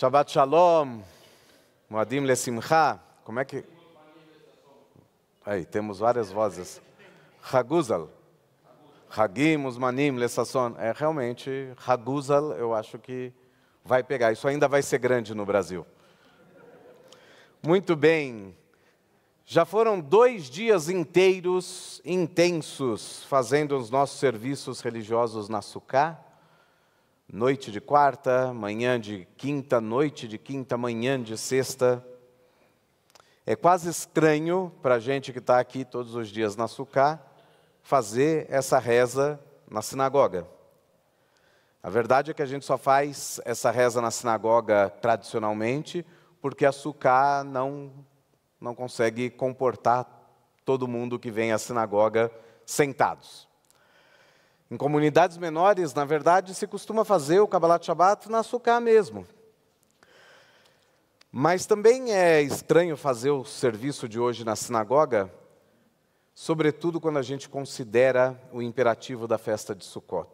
Shabbat Shalom, Moadim Lesimcha, como é que... Aí, temos várias vozes. Haguzal. Hagim, Manim Lessasson. É realmente, Haguzal, eu acho que vai pegar. Isso ainda vai ser grande no Brasil. Muito bem. Já foram dois dias inteiros intensos fazendo os nossos serviços religiosos na Sucá noite de quarta, manhã de quinta, noite de quinta, manhã de sexta. É quase estranho para a gente que está aqui todos os dias na Sucá fazer essa reza na sinagoga. A verdade é que a gente só faz essa reza na sinagoga tradicionalmente porque a Sucá não, não consegue comportar todo mundo que vem à sinagoga sentados. Em comunidades menores, na verdade, se costuma fazer o Kabbalat Shabbat na Sukkah mesmo. Mas também é estranho fazer o serviço de hoje na sinagoga, sobretudo quando a gente considera o imperativo da festa de Sukkot.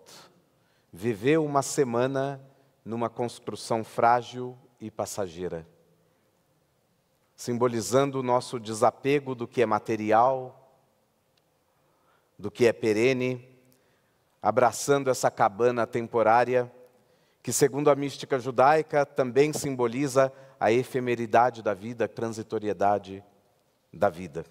Viver uma semana numa construção frágil e passageira, simbolizando o nosso desapego do que é material, do que é perene, abraçando essa cabana temporária, que, segundo a mística judaica, também simboliza a efemeridade da vida, a transitoriedade da vida.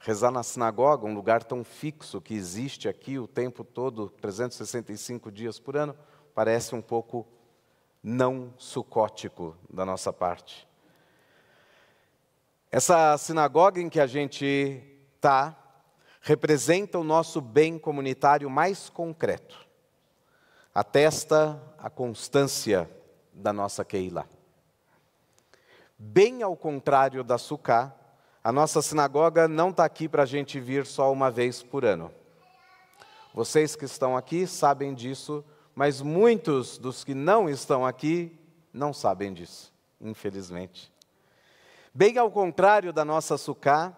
Rezar na sinagoga, um lugar tão fixo que existe aqui o tempo todo, 365 dias por ano, parece um pouco não sucótico da nossa parte. Essa sinagoga em que a gente está, representa o nosso bem comunitário mais concreto. Atesta a constância da nossa Keila. Bem ao contrário da Sucá, a nossa sinagoga não está aqui para a gente vir só uma vez por ano. Vocês que estão aqui sabem disso, mas muitos dos que não estão aqui não sabem disso, infelizmente. Bem ao contrário da nossa Sucá,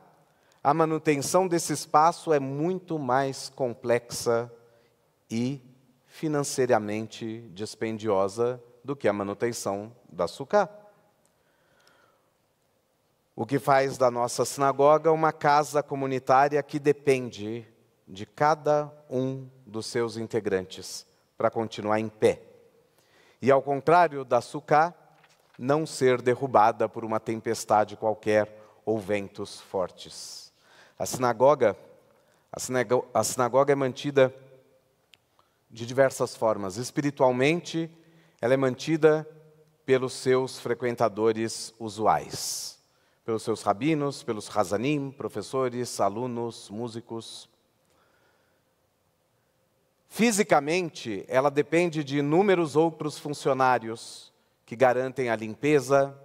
a manutenção desse espaço é muito mais complexa e financeiramente dispendiosa do que a manutenção da Sucá. O que faz da nossa sinagoga uma casa comunitária que depende de cada um dos seus integrantes para continuar em pé. E ao contrário da Sucá, não ser derrubada por uma tempestade qualquer ou ventos fortes. A sinagoga, a a sinagoga é mantida de diversas formas. Espiritualmente, ela é mantida pelos seus frequentadores usuais, pelos seus rabinos, pelos razanim, professores, alunos, músicos. Fisicamente, ela depende de inúmeros outros funcionários que garantem a limpeza,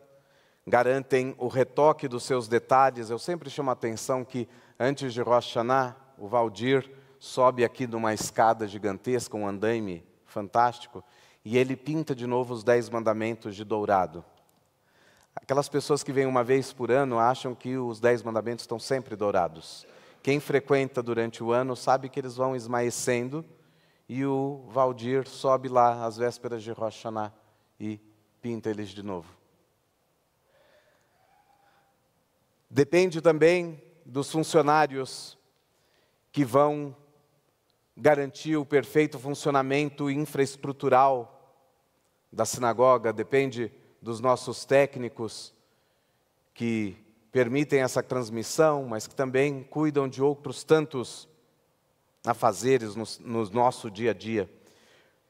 garantem o retoque dos seus detalhes. Eu sempre chamo a atenção que antes de Rosh Hashanah, o Valdir sobe aqui numa escada gigantesca, um andaime fantástico, e ele pinta de novo os Dez Mandamentos de dourado. Aquelas pessoas que vêm uma vez por ano acham que os Dez Mandamentos estão sempre dourados. Quem frequenta durante o ano sabe que eles vão esmaecendo, e o Valdir sobe lá às vésperas de Rosh Hashanah e pinta eles de novo. Depende também dos funcionários que vão garantir o perfeito funcionamento infraestrutural da sinagoga, depende dos nossos técnicos que permitem essa transmissão, mas que também cuidam de outros tantos afazeres no, no nosso dia a dia.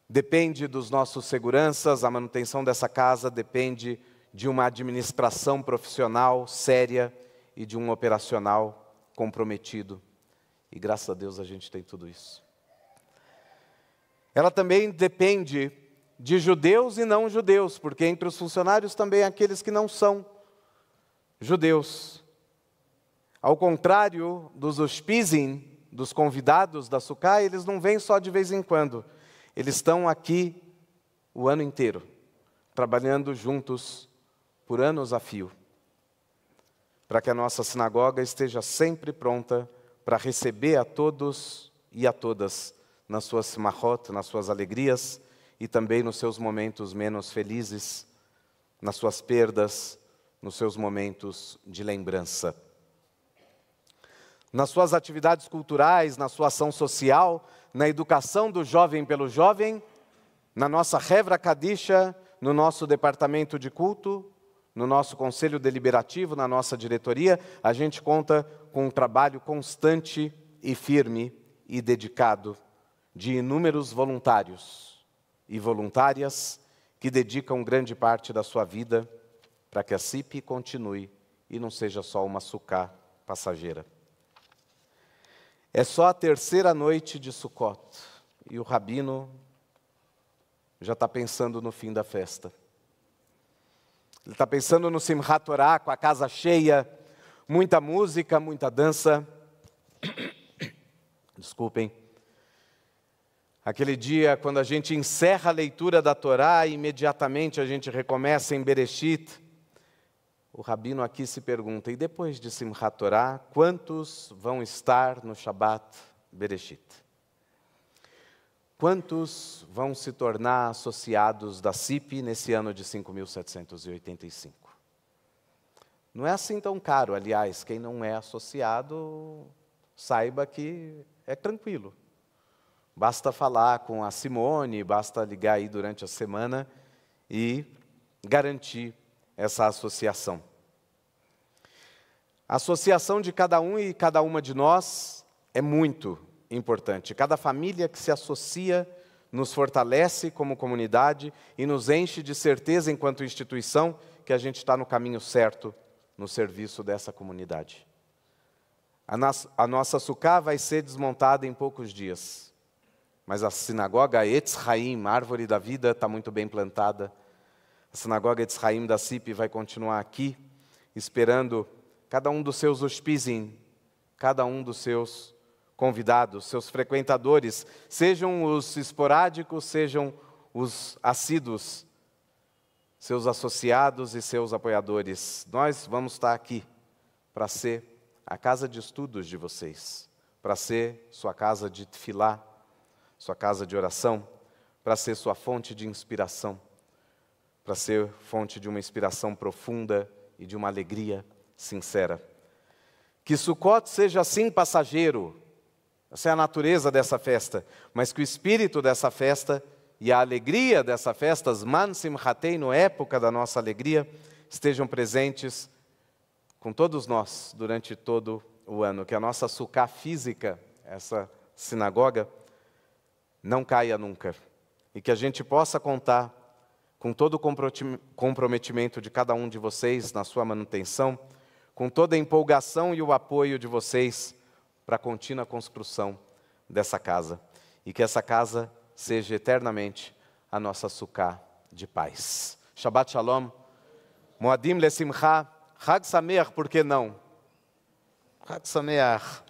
Depende dos nossos seguranças, a manutenção dessa casa depende de uma administração profissional séria e de um operacional comprometido. E graças a Deus a gente tem tudo isso. Ela também depende de judeus e não judeus, porque entre os funcionários também há aqueles que não são judeus. Ao contrário dos hospizim, dos convidados da Sucá, eles não vêm só de vez em quando. Eles estão aqui o ano inteiro, trabalhando juntos por anos a fio para que a nossa sinagoga esteja sempre pronta para receber a todos e a todas nas suas simahot, nas suas alegrias e também nos seus momentos menos felizes, nas suas perdas, nos seus momentos de lembrança. Nas suas atividades culturais, na sua ação social, na educação do jovem pelo jovem, na nossa Revra Kadisha, no nosso departamento de culto, no nosso conselho deliberativo, na nossa diretoria, a gente conta com um trabalho constante e firme e dedicado de inúmeros voluntários e voluntárias que dedicam grande parte da sua vida para que a CIP continue e não seja só uma sucá passageira. É só a terceira noite de Sukkot e o rabino já está pensando no fim da festa. Ele está pensando no Simchat Torah, com a casa cheia, muita música, muita dança. Desculpem. Aquele dia, quando a gente encerra a leitura da Torá, imediatamente a gente recomeça em Bereshit. O rabino aqui se pergunta: e depois de Simchat Torah, quantos vão estar no Shabat Bereshit? Quantos vão se tornar associados da CIP nesse ano de 5.785? Não é assim tão caro, aliás, quem não é associado, saiba que é tranquilo. Basta falar com a Simone, basta ligar aí durante a semana e garantir essa associação. A associação de cada um e cada uma de nós é muito importante. Cada família que se associa nos fortalece como comunidade e nos enche de certeza enquanto instituição que a gente está no caminho certo no serviço dessa comunidade. A, nas, a nossa sucá vai ser desmontada em poucos dias, mas a sinagoga Etzraim, árvore da vida, está muito bem plantada. A sinagoga Etzraim da CIP vai continuar aqui, esperando cada um dos seus uspizim, cada um dos seus convidados, seus frequentadores, sejam os esporádicos, sejam os assíduos, seus associados e seus apoiadores. Nós vamos estar aqui para ser a casa de estudos de vocês, para ser sua casa de filá, sua casa de oração, para ser sua fonte de inspiração, para ser fonte de uma inspiração profunda e de uma alegria sincera. Que Sucote seja assim passageiro, essa é a natureza dessa festa, mas que o espírito dessa festa e a alegria dessa festa, as hatei, no época da nossa alegria, estejam presentes com todos nós durante todo o ano. Que a nossa sucá física, essa sinagoga, não caia nunca. E que a gente possa contar com todo o comprometimento de cada um de vocês na sua manutenção, com toda a empolgação e o apoio de vocês para a contínua construção dessa casa. E que essa casa seja eternamente a nossa sucá de paz. Shabbat Shalom. Moadim Lesimcha. Hag Sameach, por que não? Hag Sameach.